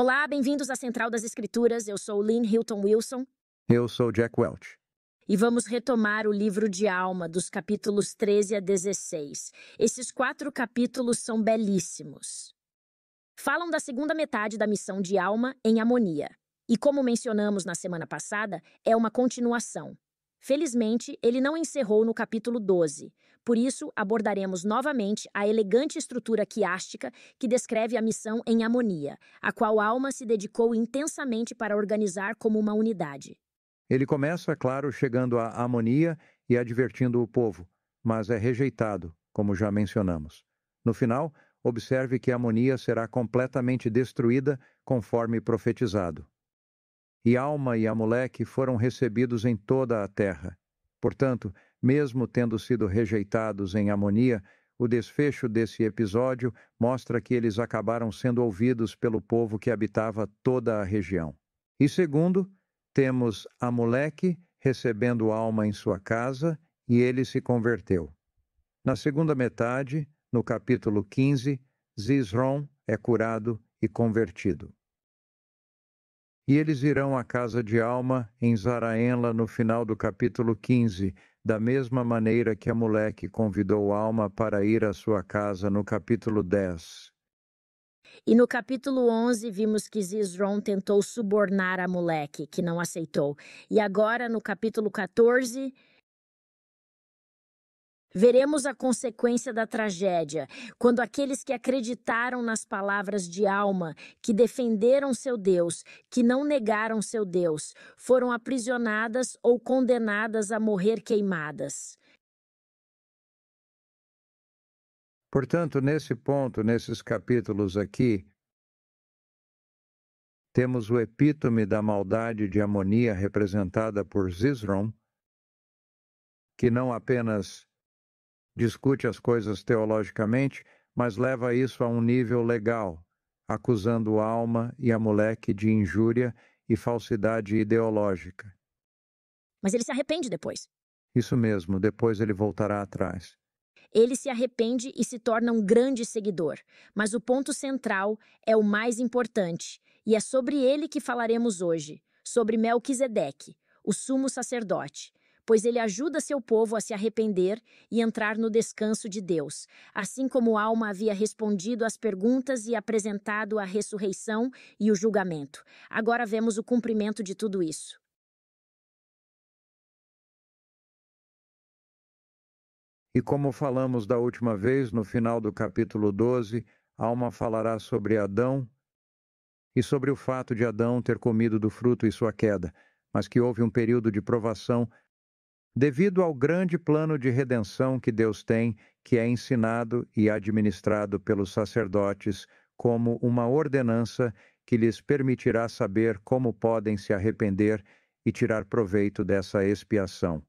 Olá, bem-vindos à Central das Escrituras. Eu sou Lynn Hilton Wilson. Eu sou Jack Welch. E vamos retomar o livro de alma, dos capítulos 13 a 16. Esses quatro capítulos são belíssimos. Falam da segunda metade da missão de alma em Amonia. E como mencionamos na semana passada, é uma continuação. Felizmente, ele não encerrou no capítulo 12, por isso, abordaremos novamente a elegante estrutura quiástica que descreve a missão em Amonia, a qual Alma se dedicou intensamente para organizar como uma unidade. Ele começa, é claro, chegando a Amonia e advertindo o povo, mas é rejeitado, como já mencionamos. No final, observe que Amonia será completamente destruída, conforme profetizado. E Alma e Amaleque foram recebidos em toda a terra. Portanto, mesmo tendo sido rejeitados em Amonia, o desfecho desse episódio mostra que eles acabaram sendo ouvidos pelo povo que habitava toda a região. E segundo, temos Amuleque recebendo alma em sua casa e ele se converteu. Na segunda metade, no capítulo 15, Zizron é curado e convertido. E eles irão à casa de Alma em Zaraenla no final do capítulo 15, da mesma maneira que a moleque convidou Alma para ir à sua casa no capítulo 10. E no capítulo 11 vimos que Zizron tentou subornar a moleque, que não aceitou. E agora no capítulo 14 Veremos a consequência da tragédia, quando aqueles que acreditaram nas palavras de alma, que defenderam seu Deus, que não negaram seu Deus, foram aprisionadas ou condenadas a morrer queimadas. Portanto, nesse ponto, nesses capítulos aqui, temos o epítome da maldade de Amonia representada por Zizron, que não apenas discute as coisas teologicamente, mas leva isso a um nível legal, acusando Alma e a moleque de injúria e falsidade ideológica. Mas ele se arrepende depois. Isso mesmo, depois ele voltará atrás. Ele se arrepende e se torna um grande seguidor, mas o ponto central é o mais importante, e é sobre ele que falaremos hoje, sobre Melquisedeque, o sumo sacerdote, pois ele ajuda seu povo a se arrepender e entrar no descanso de Deus. Assim como Alma havia respondido às perguntas e apresentado a ressurreição e o julgamento. Agora vemos o cumprimento de tudo isso. E como falamos da última vez, no final do capítulo 12, Alma falará sobre Adão e sobre o fato de Adão ter comido do fruto e sua queda, mas que houve um período de provação devido ao grande plano de redenção que Deus tem, que é ensinado e administrado pelos sacerdotes como uma ordenança que lhes permitirá saber como podem se arrepender e tirar proveito dessa expiação.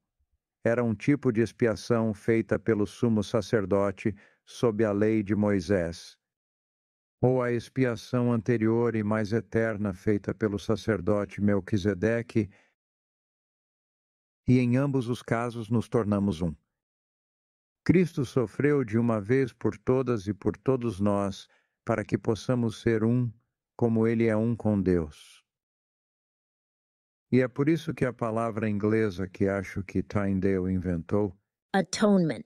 Era um tipo de expiação feita pelo sumo sacerdote sob a lei de Moisés, ou a expiação anterior e mais eterna feita pelo sacerdote Melquisedeque e em ambos os casos nos tornamos um. Cristo sofreu de uma vez por todas e por todos nós, para que possamos ser um, como Ele é um com Deus. E é por isso que a palavra inglesa que acho que Tyndale inventou, atonement.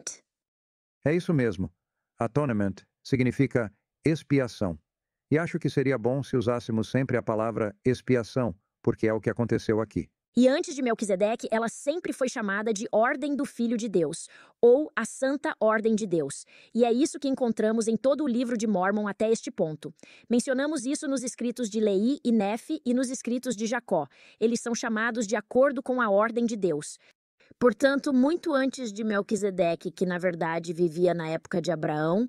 É isso mesmo. Atonement significa expiação. E acho que seria bom se usássemos sempre a palavra expiação, porque é o que aconteceu aqui. E antes de Melquisedeque, ela sempre foi chamada de Ordem do Filho de Deus, ou a Santa Ordem de Deus. E é isso que encontramos em todo o livro de Mormon até este ponto. Mencionamos isso nos escritos de Lei e Nefe e nos escritos de Jacó. Eles são chamados de acordo com a Ordem de Deus. Portanto, muito antes de Melquisedeque, que na verdade vivia na época de Abraão,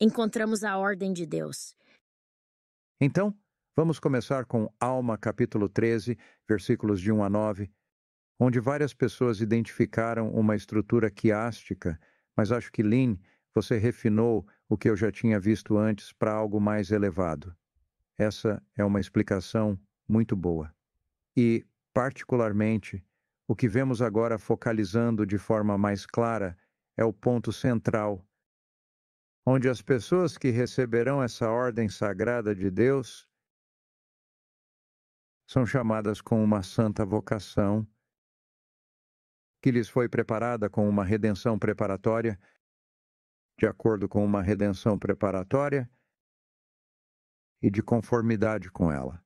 encontramos a Ordem de Deus. Então, Vamos começar com Alma, capítulo 13, versículos de 1 a 9, onde várias pessoas identificaram uma estrutura quiástica, mas acho que Lin, você refinou o que eu já tinha visto antes para algo mais elevado. Essa é uma explicação muito boa. E, particularmente, o que vemos agora focalizando de forma mais clara é o ponto central, onde as pessoas que receberão essa ordem sagrada de Deus são chamadas com uma santa vocação que lhes foi preparada com uma redenção preparatória, de acordo com uma redenção preparatória e de conformidade com ela.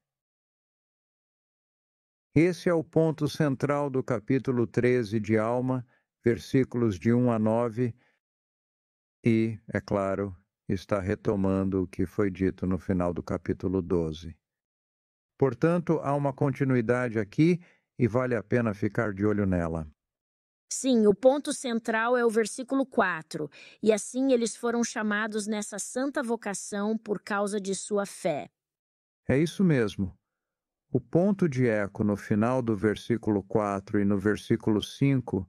Esse é o ponto central do capítulo 13 de Alma, versículos de 1 a 9, e, é claro, está retomando o que foi dito no final do capítulo 12. Portanto, há uma continuidade aqui e vale a pena ficar de olho nela. Sim, o ponto central é o versículo 4. E assim eles foram chamados nessa santa vocação por causa de sua fé. É isso mesmo. O ponto de eco no final do versículo 4 e no versículo 5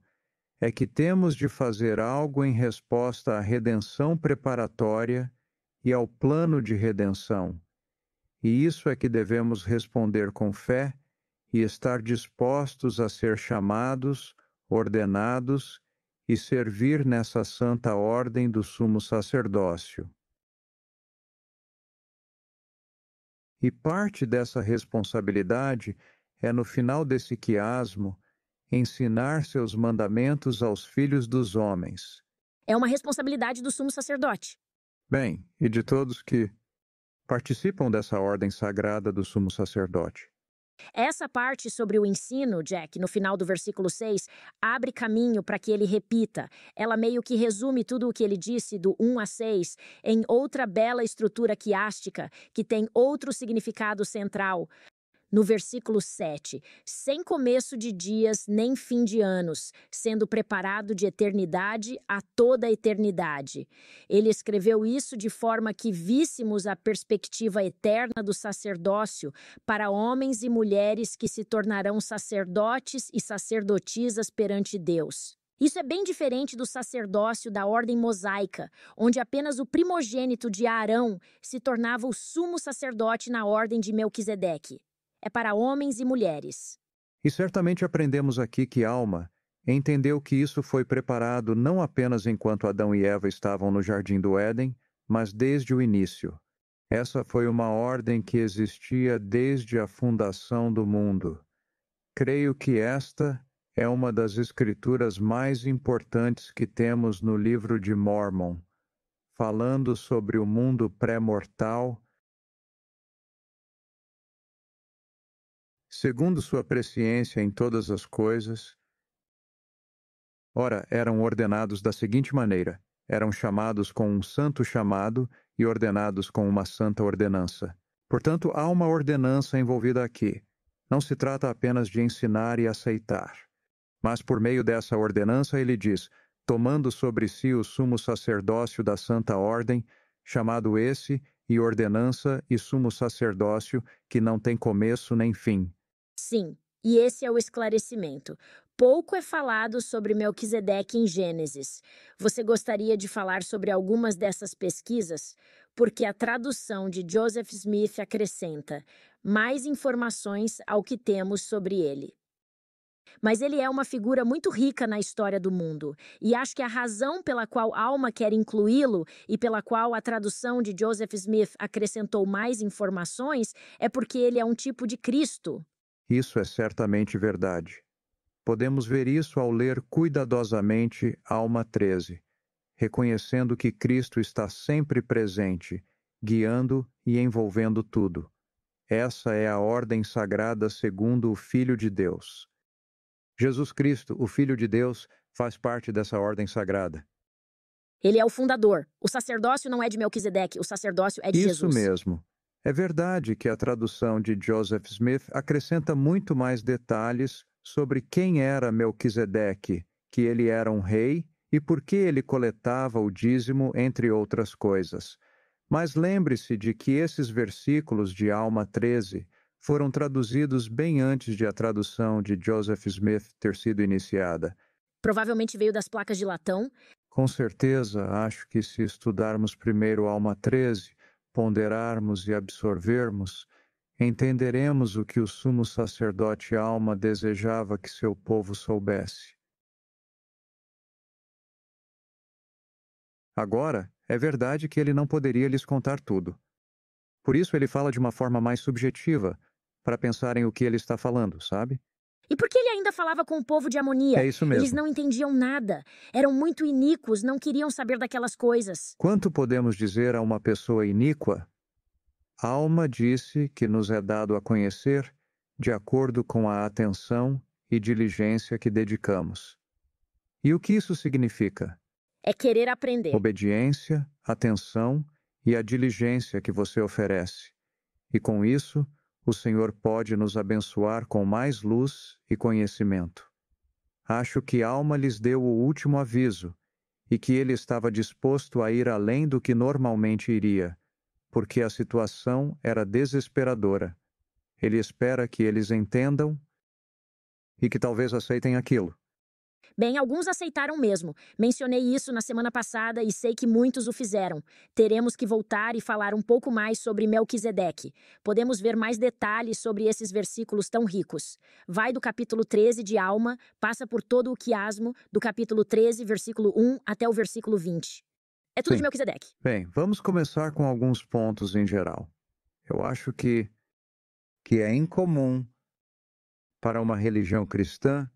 é que temos de fazer algo em resposta à redenção preparatória e ao plano de redenção e isso é que devemos responder com fé e estar dispostos a ser chamados, ordenados e servir nessa santa ordem do sumo sacerdócio. E parte dessa responsabilidade é, no final desse quiasmo, ensinar seus mandamentos aos filhos dos homens. É uma responsabilidade do sumo sacerdote. Bem, e de todos que, participam dessa ordem sagrada do sumo sacerdote. Essa parte sobre o ensino, Jack, no final do versículo 6, abre caminho para que ele repita. Ela meio que resume tudo o que ele disse do 1 a 6 em outra bela estrutura quiástica que tem outro significado central no versículo 7, sem começo de dias nem fim de anos, sendo preparado de eternidade a toda a eternidade. Ele escreveu isso de forma que víssemos a perspectiva eterna do sacerdócio para homens e mulheres que se tornarão sacerdotes e sacerdotisas perante Deus. Isso é bem diferente do sacerdócio da ordem mosaica, onde apenas o primogênito de Arão se tornava o sumo sacerdote na ordem de Melquisedeque é para homens e mulheres. E certamente aprendemos aqui que Alma entendeu que isso foi preparado não apenas enquanto Adão e Eva estavam no jardim do Éden, mas desde o início. Essa foi uma ordem que existia desde a fundação do mundo. Creio que esta é uma das escrituras mais importantes que temos no livro de Mormon, falando sobre o mundo pré-mortal segundo sua presciência em todas as coisas. Ora, eram ordenados da seguinte maneira: eram chamados com um santo chamado e ordenados com uma santa ordenança. Portanto, há uma ordenança envolvida aqui. Não se trata apenas de ensinar e aceitar. Mas por meio dessa ordenança ele diz: tomando sobre si o sumo sacerdócio da santa ordem, chamado esse, e ordenança e sumo sacerdócio, que não tem começo nem fim, Sim, e esse é o esclarecimento. Pouco é falado sobre Melquisedeque em Gênesis. Você gostaria de falar sobre algumas dessas pesquisas? Porque a tradução de Joseph Smith acrescenta mais informações ao que temos sobre ele. Mas ele é uma figura muito rica na história do mundo, e acho que a razão pela qual Alma quer incluí-lo e pela qual a tradução de Joseph Smith acrescentou mais informações é porque ele é um tipo de Cristo, isso é certamente verdade. Podemos ver isso ao ler cuidadosamente Alma 13, reconhecendo que Cristo está sempre presente, guiando e envolvendo tudo. Essa é a ordem sagrada segundo o Filho de Deus. Jesus Cristo, o Filho de Deus, faz parte dessa ordem sagrada. Ele é o fundador. O sacerdócio não é de Melquisedeque, o sacerdócio é de Isso Jesus. Isso mesmo. É verdade que a tradução de Joseph Smith acrescenta muito mais detalhes sobre quem era Melquisedeque, que ele era um rei e por que ele coletava o dízimo, entre outras coisas. Mas lembre-se de que esses versículos de Alma 13 foram traduzidos bem antes de a tradução de Joseph Smith ter sido iniciada. Provavelmente veio das placas de latão. Com certeza, acho que se estudarmos primeiro Alma 13, ponderarmos e absorvermos, entenderemos o que o sumo sacerdote alma desejava que seu povo soubesse. Agora, é verdade que ele não poderia lhes contar tudo. Por isso ele fala de uma forma mais subjetiva, para pensarem o que ele está falando, sabe? E por que ele ainda falava com o povo de Amonia? É isso mesmo. Eles não entendiam nada. Eram muito iníquos, não queriam saber daquelas coisas. Quanto podemos dizer a uma pessoa iníqua? alma disse que nos é dado a conhecer de acordo com a atenção e diligência que dedicamos. E o que isso significa? É querer aprender. Obediência, atenção e a diligência que você oferece. E com isso, o Senhor pode nos abençoar com mais luz e conhecimento. Acho que Alma lhes deu o último aviso e que ele estava disposto a ir além do que normalmente iria, porque a situação era desesperadora. Ele espera que eles entendam e que talvez aceitem aquilo. Bem, alguns aceitaram mesmo. Mencionei isso na semana passada e sei que muitos o fizeram. Teremos que voltar e falar um pouco mais sobre Melquisedeque. Podemos ver mais detalhes sobre esses versículos tão ricos. Vai do capítulo 13 de Alma, passa por todo o quiasmo, do capítulo 13, versículo 1 até o versículo 20. É tudo Sim. de Melquisedeque. Bem, vamos começar com alguns pontos em geral. Eu acho que, que é incomum para uma religião cristã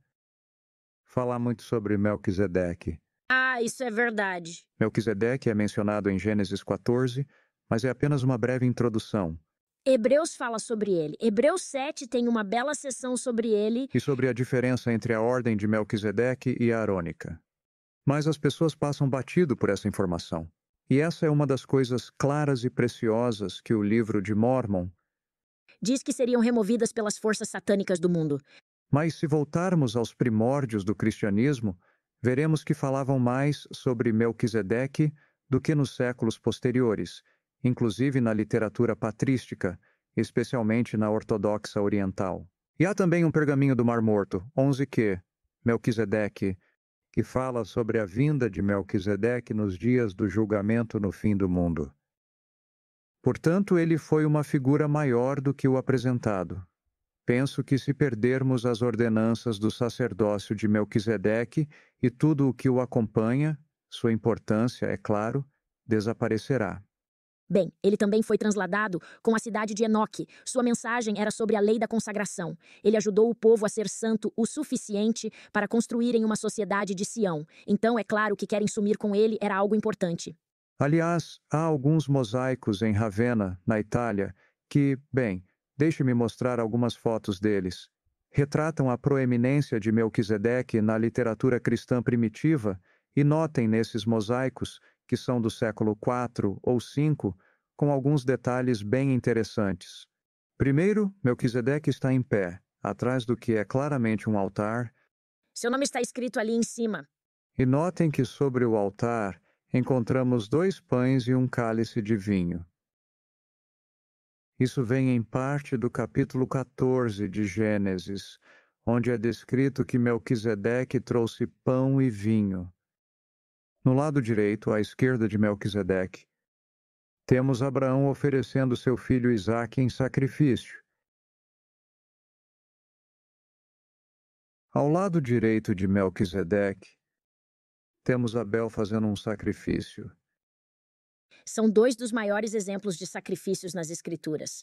falar muito sobre Melquisedeque. Ah, isso é verdade. Melquisedeque é mencionado em Gênesis 14, mas é apenas uma breve introdução. Hebreus fala sobre ele. Hebreus 7 tem uma bela sessão sobre ele. E sobre a diferença entre a ordem de Melquisedeque e a arônica. Mas as pessoas passam batido por essa informação. E essa é uma das coisas claras e preciosas que o livro de Mormon diz que seriam removidas pelas forças satânicas do mundo. Mas se voltarmos aos primórdios do cristianismo, veremos que falavam mais sobre Melquisedeque do que nos séculos posteriores, inclusive na literatura patrística, especialmente na ortodoxa oriental. E há também um pergaminho do Mar Morto, 11 que, Melquisedeque, que fala sobre a vinda de Melquisedeque nos dias do julgamento no fim do mundo. Portanto, ele foi uma figura maior do que o apresentado. Penso que se perdermos as ordenanças do sacerdócio de Melquisedeque e tudo o que o acompanha, sua importância, é claro, desaparecerá. Bem, ele também foi transladado com a cidade de Enoque. Sua mensagem era sobre a lei da consagração. Ele ajudou o povo a ser santo o suficiente para construírem uma sociedade de Sião. Então, é claro que querem sumir com ele era algo importante. Aliás, há alguns mosaicos em Ravenna, na Itália, que, bem, Deixe-me mostrar algumas fotos deles. Retratam a proeminência de Melquisedeque na literatura cristã primitiva e notem nesses mosaicos, que são do século IV ou V, com alguns detalhes bem interessantes. Primeiro, Melquisedeque está em pé, atrás do que é claramente um altar. Seu nome está escrito ali em cima. E notem que sobre o altar encontramos dois pães e um cálice de vinho. Isso vem em parte do capítulo 14 de Gênesis, onde é descrito que Melquisedeque trouxe pão e vinho. No lado direito, à esquerda de Melquisedeque, temos Abraão oferecendo seu filho Isaque em sacrifício. Ao lado direito de Melquisedeque, temos Abel fazendo um sacrifício são dois dos maiores exemplos de sacrifícios nas Escrituras.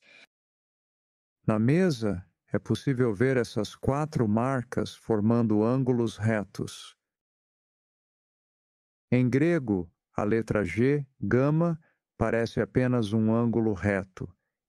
Na mesa, é possível ver essas quatro marcas formando ângulos retos. Em grego, a letra G, gama, parece apenas um ângulo reto,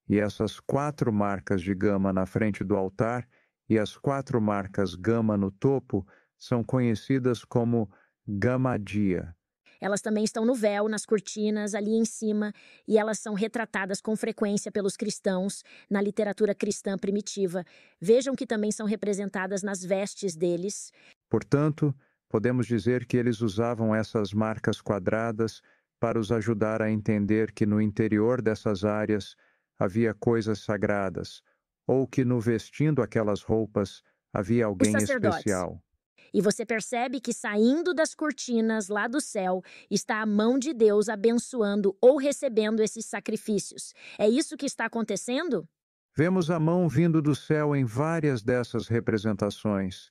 e essas quatro marcas de gama na frente do altar e as quatro marcas gama no topo são conhecidas como gamadia elas também estão no véu, nas cortinas, ali em cima, e elas são retratadas com frequência pelos cristãos na literatura cristã primitiva. Vejam que também são representadas nas vestes deles. Portanto, podemos dizer que eles usavam essas marcas quadradas para os ajudar a entender que no interior dessas áreas havia coisas sagradas, ou que no vestindo aquelas roupas havia alguém especial. E você percebe que saindo das cortinas lá do céu está a mão de Deus abençoando ou recebendo esses sacrifícios. É isso que está acontecendo? Vemos a mão vindo do céu em várias dessas representações.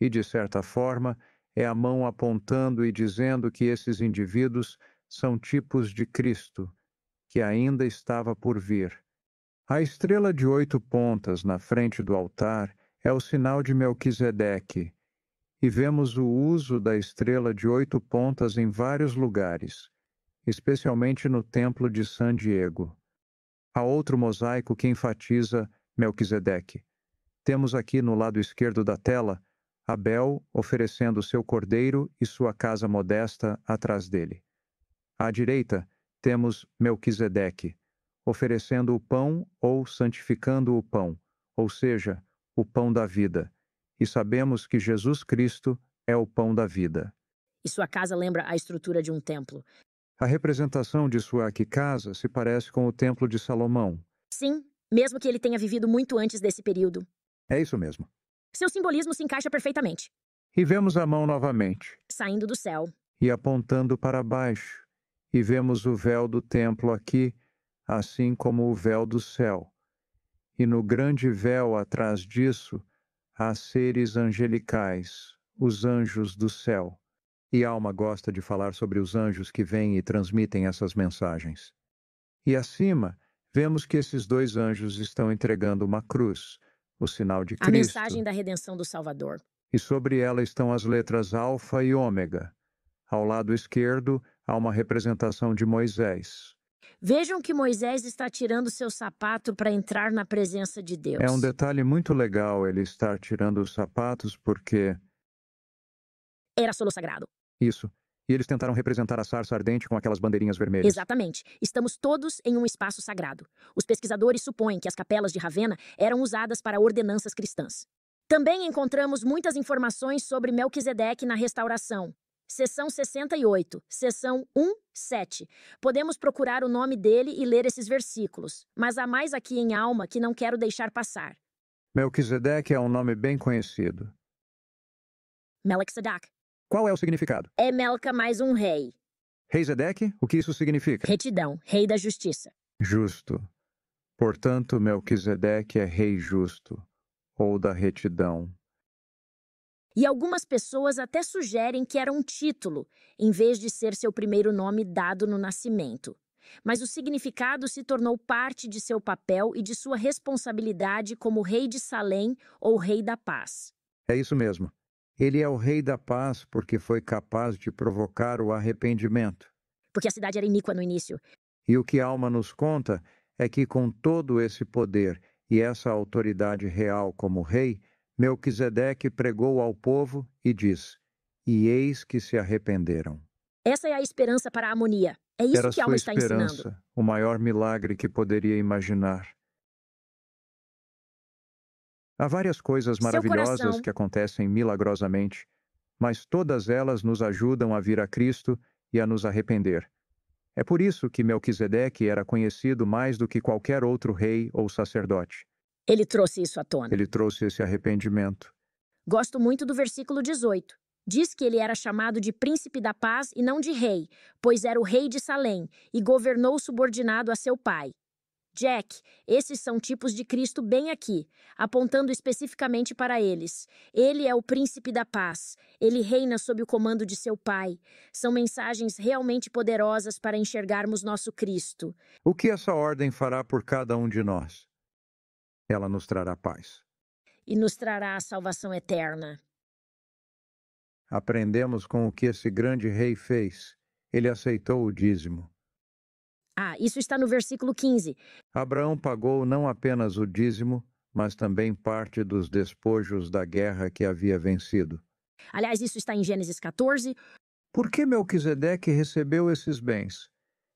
E, de certa forma, é a mão apontando e dizendo que esses indivíduos são tipos de Cristo, que ainda estava por vir. A estrela de oito pontas na frente do altar é o sinal de Melquisedeque, e vemos o uso da estrela de oito pontas em vários lugares, especialmente no Templo de San Diego. Há outro mosaico que enfatiza Melquisedeque. Temos aqui no lado esquerdo da tela Abel oferecendo seu cordeiro e sua casa modesta atrás dele. À direita, temos Melquisedeque, oferecendo o pão ou santificando o pão, ou seja, o pão da vida, e sabemos que Jesus Cristo é o pão da vida. E sua casa lembra a estrutura de um templo. A representação de sua aqui casa se parece com o templo de Salomão. Sim, mesmo que ele tenha vivido muito antes desse período. É isso mesmo. Seu simbolismo se encaixa perfeitamente. E vemos a mão novamente. Saindo do céu. E apontando para baixo. E vemos o véu do templo aqui, assim como o véu do céu. E no grande véu atrás disso, Há seres angelicais, os anjos do céu. E Alma gosta de falar sobre os anjos que vêm e transmitem essas mensagens. E acima, vemos que esses dois anjos estão entregando uma cruz, o sinal de Cristo. A mensagem da redenção do Salvador. E sobre ela estão as letras alfa e ômega. Ao lado esquerdo, há uma representação de Moisés, Vejam que Moisés está tirando seu sapato para entrar na presença de Deus. É um detalhe muito legal ele estar tirando os sapatos porque. Era solo sagrado. Isso. E eles tentaram representar a sarça ardente com aquelas bandeirinhas vermelhas. Exatamente. Estamos todos em um espaço sagrado. Os pesquisadores supõem que as capelas de Ravenna eram usadas para ordenanças cristãs. Também encontramos muitas informações sobre Melquisedeque na restauração. Seção 68, seção 1, 7. Podemos procurar o nome dele e ler esses versículos, mas há mais aqui em alma que não quero deixar passar. Melquisedeque é um nome bem conhecido. Melquisedeque. Qual é o significado? É Melca mais um rei. Rei Zedeque, o que isso significa? Retidão, rei da justiça. Justo. Portanto, Melquisedeque é rei justo, ou da retidão. E algumas pessoas até sugerem que era um título, em vez de ser seu primeiro nome dado no nascimento. Mas o significado se tornou parte de seu papel e de sua responsabilidade como rei de Salém ou rei da paz. É isso mesmo. Ele é o rei da paz porque foi capaz de provocar o arrependimento. Porque a cidade era iníqua no início. E o que Alma nos conta é que, com todo esse poder e essa autoridade real como rei, Melquisedeque pregou ao povo e diz: E eis que se arrependeram. Essa é a esperança para a harmonia. É isso Era que a alma está esperança, ensinando. O maior milagre que poderia imaginar. Há várias coisas maravilhosas coração... que acontecem milagrosamente, mas todas elas nos ajudam a vir a Cristo e a nos arrepender. É por isso que Melquisedeque era conhecido mais do que qualquer outro rei ou sacerdote. Ele trouxe isso à tona. Ele trouxe esse arrependimento. Gosto muito do versículo 18. Diz que ele era chamado de príncipe da paz e não de rei, pois era o rei de Salém e governou subordinado a seu pai. Jack, esses são tipos de Cristo bem aqui, apontando especificamente para eles. Ele é o príncipe da paz, ele reina sob o comando de seu Pai. São mensagens realmente poderosas para enxergarmos nosso Cristo. O que essa ordem fará por cada um de nós? ela nos trará paz. E nos trará a salvação eterna. Aprendemos com o que esse grande rei fez. Ele aceitou o dízimo. Ah, isso está no versículo 15. Abraão pagou não apenas o dízimo, mas também parte dos despojos da guerra que havia vencido. Aliás, isso está em Gênesis 14. Por que Melquisedeque recebeu esses bens?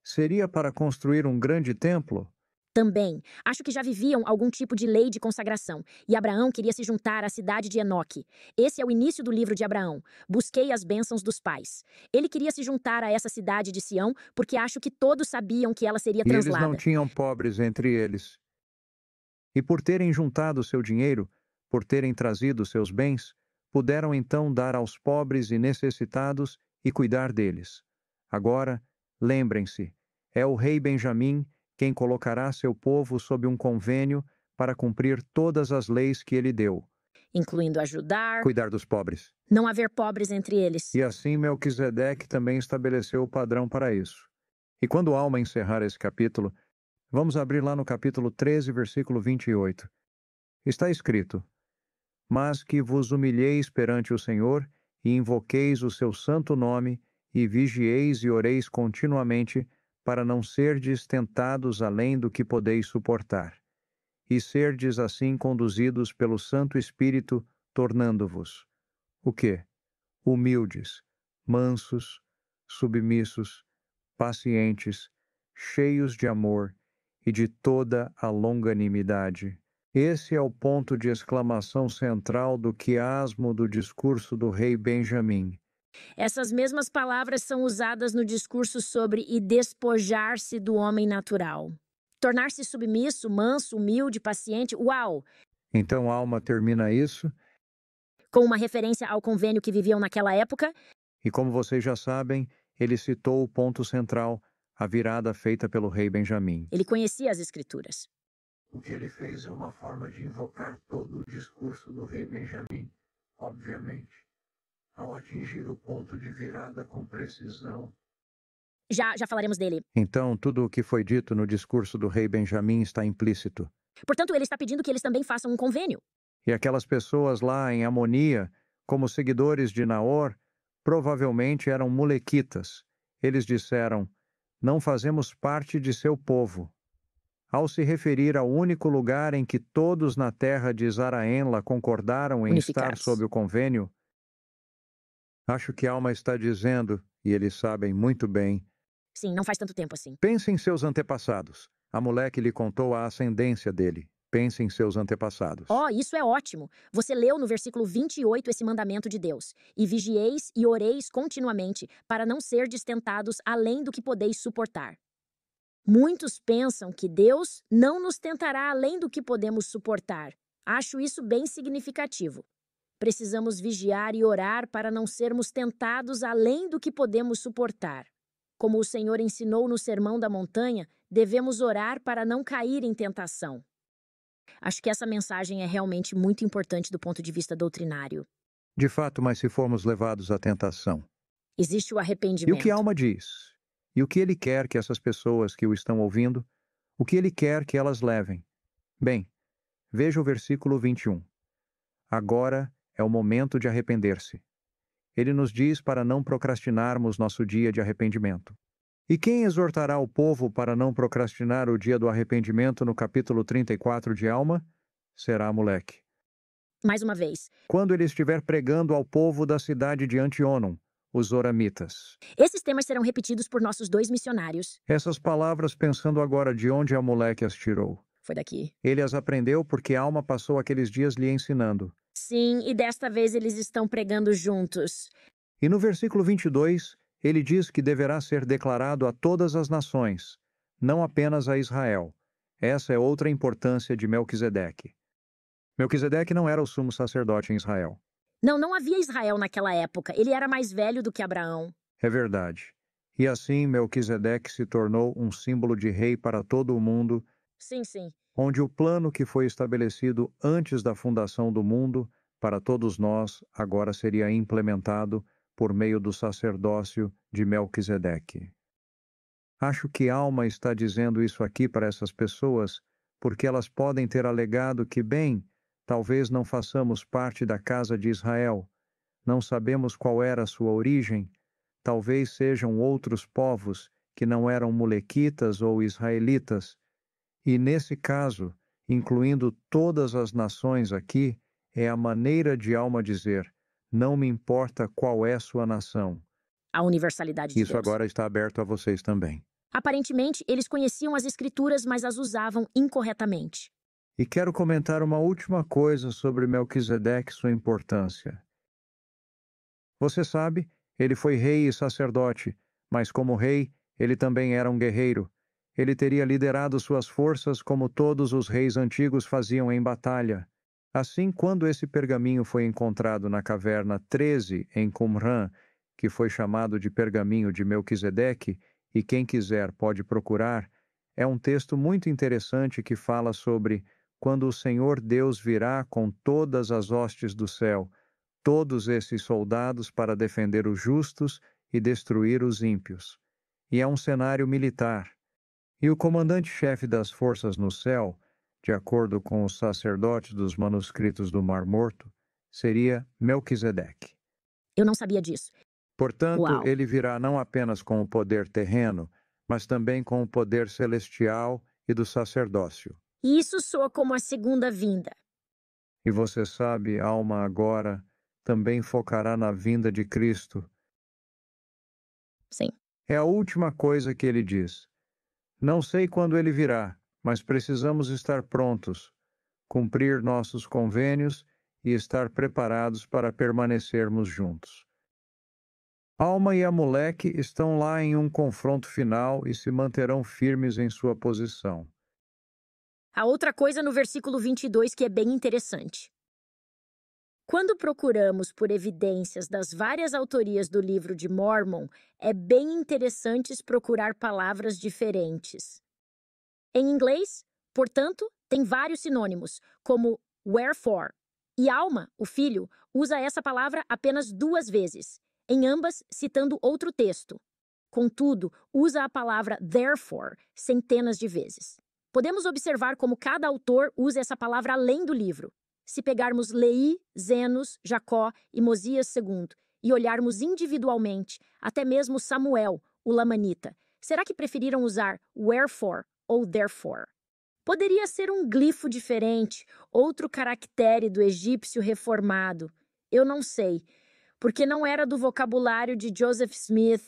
Seria para construir um grande templo? Também, acho que já viviam algum tipo de lei de consagração, e Abraão queria se juntar à cidade de Enoque. Esse é o início do livro de Abraão, Busquei as bênçãos dos pais. Ele queria se juntar a essa cidade de Sião, porque acho que todos sabiam que ela seria e translada. eles não tinham pobres entre eles. E por terem juntado seu dinheiro, por terem trazido seus bens, puderam então dar aos pobres e necessitados e cuidar deles. Agora, lembrem-se, é o rei Benjamim quem colocará seu povo sob um convênio para cumprir todas as leis que ele deu, incluindo ajudar, cuidar dos pobres, não haver pobres entre eles. E assim Melquisedeque também estabeleceu o padrão para isso. E quando Alma encerrar esse capítulo, vamos abrir lá no capítulo 13, versículo 28. Está escrito: Mas que vos humilheis perante o Senhor e invoqueis o seu santo nome e vigieis e oreis continuamente para não serdes tentados além do que podeis suportar, e serdes assim conduzidos pelo Santo Espírito, tornando-vos o que? Humildes, mansos, submissos, pacientes, cheios de amor e de toda a longanimidade. Esse é o ponto de exclamação central do quiasmo do discurso do rei Benjamim. Essas mesmas palavras são usadas no discurso sobre e despojar-se do homem natural. Tornar-se submisso, manso, humilde, paciente. Uau! Então, a alma termina isso. Com uma referência ao convênio que viviam naquela época. E como vocês já sabem, ele citou o ponto central, a virada feita pelo rei Benjamim. Ele conhecia as escrituras. O que ele fez é uma forma de invocar todo o discurso do rei Benjamim, obviamente ao atingir o ponto de virada com precisão. Já, já falaremos dele. Então, tudo o que foi dito no discurso do rei Benjamim está implícito. Portanto, ele está pedindo que eles também façam um convênio. E aquelas pessoas lá em Amonia, como seguidores de Naor, provavelmente eram molequitas. Eles disseram: Não fazemos parte de seu povo. Ao se referir ao único lugar em que todos na terra de Zaraenla concordaram em estar sob o convênio, Acho que Alma está dizendo, e eles sabem muito bem. Sim, não faz tanto tempo assim. Pense em seus antepassados. A moleque lhe contou a ascendência dele. Pense em seus antepassados. Ó, oh, isso é ótimo. Você leu no versículo 28 esse mandamento de Deus: E vigieis e oreis continuamente, para não ser destentados além do que podeis suportar. Muitos pensam que Deus não nos tentará além do que podemos suportar. Acho isso bem significativo. Precisamos vigiar e orar para não sermos tentados além do que podemos suportar. Como o Senhor ensinou no Sermão da Montanha, devemos orar para não cair em tentação. Acho que essa mensagem é realmente muito importante do ponto de vista doutrinário. De fato, mas se formos levados à tentação, existe o arrependimento. E o que a alma diz? E o que ele quer que essas pessoas que o estão ouvindo, o que ele quer que elas levem? Bem, veja o versículo 21. Agora é o momento de arrepender-se. Ele nos diz para não procrastinarmos nosso dia de arrependimento. E quem exortará o povo para não procrastinar o dia do arrependimento no capítulo 34 de Alma? Será Moleque. Mais uma vez. Quando ele estiver pregando ao povo da cidade de Antionon, os oramitas. Esses temas serão repetidos por nossos dois missionários. Essas palavras pensando agora de onde moleque as tirou foi daqui. Ele as aprendeu porque Alma passou aqueles dias lhe ensinando. Sim, e desta vez eles estão pregando juntos. E no versículo 22, ele diz que deverá ser declarado a todas as nações, não apenas a Israel. Essa é outra importância de Melquisedeque. Melquisedeque não era o sumo sacerdote em Israel. Não, não havia Israel naquela época. Ele era mais velho do que Abraão. É verdade. E assim Melquisedeque se tornou um símbolo de rei para todo o mundo. Sim, sim onde o plano que foi estabelecido antes da fundação do mundo para todos nós agora seria implementado por meio do sacerdócio de Melquisedeque. Acho que Alma está dizendo isso aqui para essas pessoas, porque elas podem ter alegado que, bem, talvez não façamos parte da casa de Israel, não sabemos qual era sua origem, talvez sejam outros povos que não eram molequitas ou israelitas, e nesse caso, incluindo todas as nações aqui, é a maneira de alma dizer: não me importa qual é sua nação. A universalidade de Isso Deus. agora está aberto a vocês também. Aparentemente, eles conheciam as escrituras, mas as usavam incorretamente. E quero comentar uma última coisa sobre Melquisedeque e sua importância. Você sabe, ele foi rei e sacerdote, mas como rei, ele também era um guerreiro. Ele teria liderado suas forças como todos os reis antigos faziam em batalha. Assim, quando esse pergaminho foi encontrado na caverna 13, em Qumran, que foi chamado de Pergaminho de Melquisedeque, e quem quiser pode procurar, é um texto muito interessante que fala sobre quando o Senhor Deus virá com todas as hostes do céu, todos esses soldados para defender os justos e destruir os ímpios. E é um cenário militar. E o comandante-chefe das forças no céu, de acordo com os sacerdotes dos manuscritos do Mar Morto, seria Melquisedeque. Eu não sabia disso. Portanto, Uau. ele virá não apenas com o poder terreno, mas também com o poder celestial e do sacerdócio. Isso soa como a segunda vinda. E você sabe, alma agora, também focará na vinda de Cristo. Sim. É a última coisa que ele diz. Não sei quando ele virá, mas precisamos estar prontos, cumprir nossos convênios e estar preparados para permanecermos juntos. Alma e Amuleque estão lá em um confronto final e se manterão firmes em sua posição. Há outra coisa no versículo 22 que é bem interessante. Quando procuramos por evidências das várias autorias do livro de Mormon, é bem interessante procurar palavras diferentes. Em inglês, portanto, tem vários sinônimos, como wherefore. E Alma, o filho, usa essa palavra apenas duas vezes, em ambas citando outro texto. Contudo, usa a palavra therefore centenas de vezes. Podemos observar como cada autor usa essa palavra além do livro, se pegarmos Lei, Zenos, Jacó e Mosias II e olharmos individualmente, até mesmo Samuel, o Lamanita, será que preferiram usar wherefore ou therefore? Poderia ser um glifo diferente, outro caractere do egípcio reformado. Eu não sei, porque não era do vocabulário de Joseph Smith,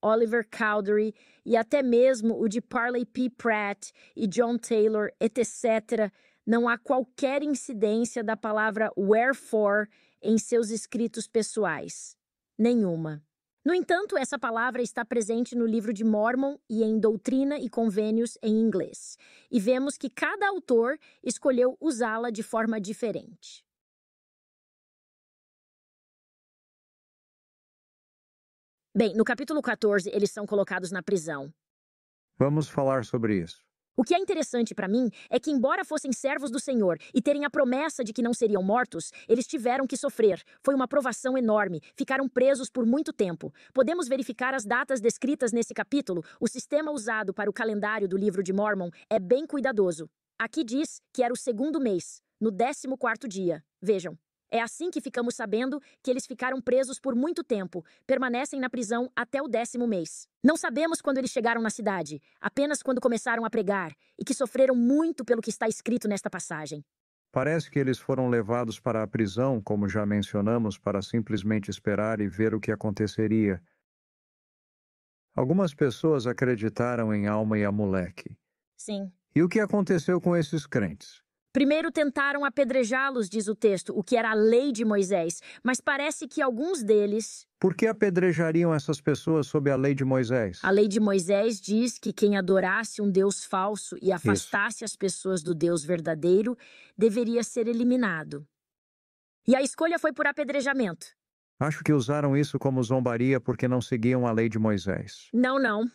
Oliver Cowdery e até mesmo o de Parley P. Pratt e John Taylor, etc., não há qualquer incidência da palavra wherefore em seus escritos pessoais. Nenhuma. No entanto, essa palavra está presente no livro de Mormon e em Doutrina e Convênios em inglês, e vemos que cada autor escolheu usá-la de forma diferente. Bem, no capítulo 14, eles são colocados na prisão. Vamos falar sobre isso. O que é interessante para mim é que, embora fossem servos do Senhor e terem a promessa de que não seriam mortos, eles tiveram que sofrer. Foi uma provação enorme, ficaram presos por muito tempo. Podemos verificar as datas descritas nesse capítulo. O sistema usado para o calendário do livro de Mormon é bem cuidadoso. Aqui diz que era o segundo mês, no 14 quarto dia. Vejam, é assim que ficamos sabendo que eles ficaram presos por muito tempo, permanecem na prisão até o décimo mês. Não sabemos quando eles chegaram na cidade, apenas quando começaram a pregar, e que sofreram muito pelo que está escrito nesta passagem. Parece que eles foram levados para a prisão, como já mencionamos, para simplesmente esperar e ver o que aconteceria. Algumas pessoas acreditaram em Alma e Amuleque. Sim. E o que aconteceu com esses crentes? Primeiro tentaram apedrejá-los, diz o texto, o que era a lei de Moisés, mas parece que alguns deles. Por que apedrejariam essas pessoas sob a lei de Moisés? A lei de Moisés diz que quem adorasse um Deus falso e afastasse Isso. as pessoas do Deus verdadeiro deveria ser eliminado. E a escolha foi por apedrejamento. Acho que usaram isso como zombaria porque não seguiam a lei de Moisés. Não, não.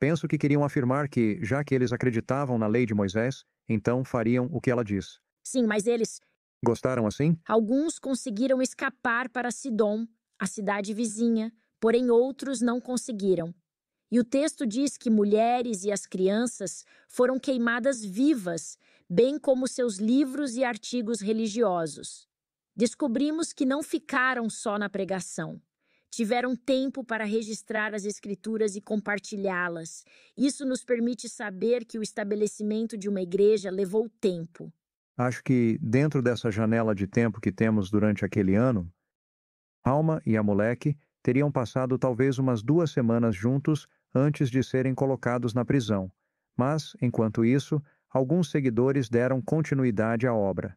Penso que queriam afirmar que, já que eles acreditavam na lei de Moisés, então fariam o que ela diz. Sim, mas eles. Gostaram assim? Alguns conseguiram escapar para Sidom, a cidade vizinha, porém outros não conseguiram. E o texto diz que mulheres e as crianças foram queimadas vivas, bem como seus livros e artigos religiosos. Descobrimos que não ficaram só na pregação tiveram tempo para registrar as escrituras e compartilhá-las. Isso nos permite saber que o estabelecimento de uma igreja levou tempo. Acho que, dentro dessa janela de tempo que temos durante aquele ano, Alma e Amulek teriam passado talvez umas duas semanas juntos antes de serem colocados na prisão. Mas, enquanto isso, alguns seguidores deram continuidade à obra.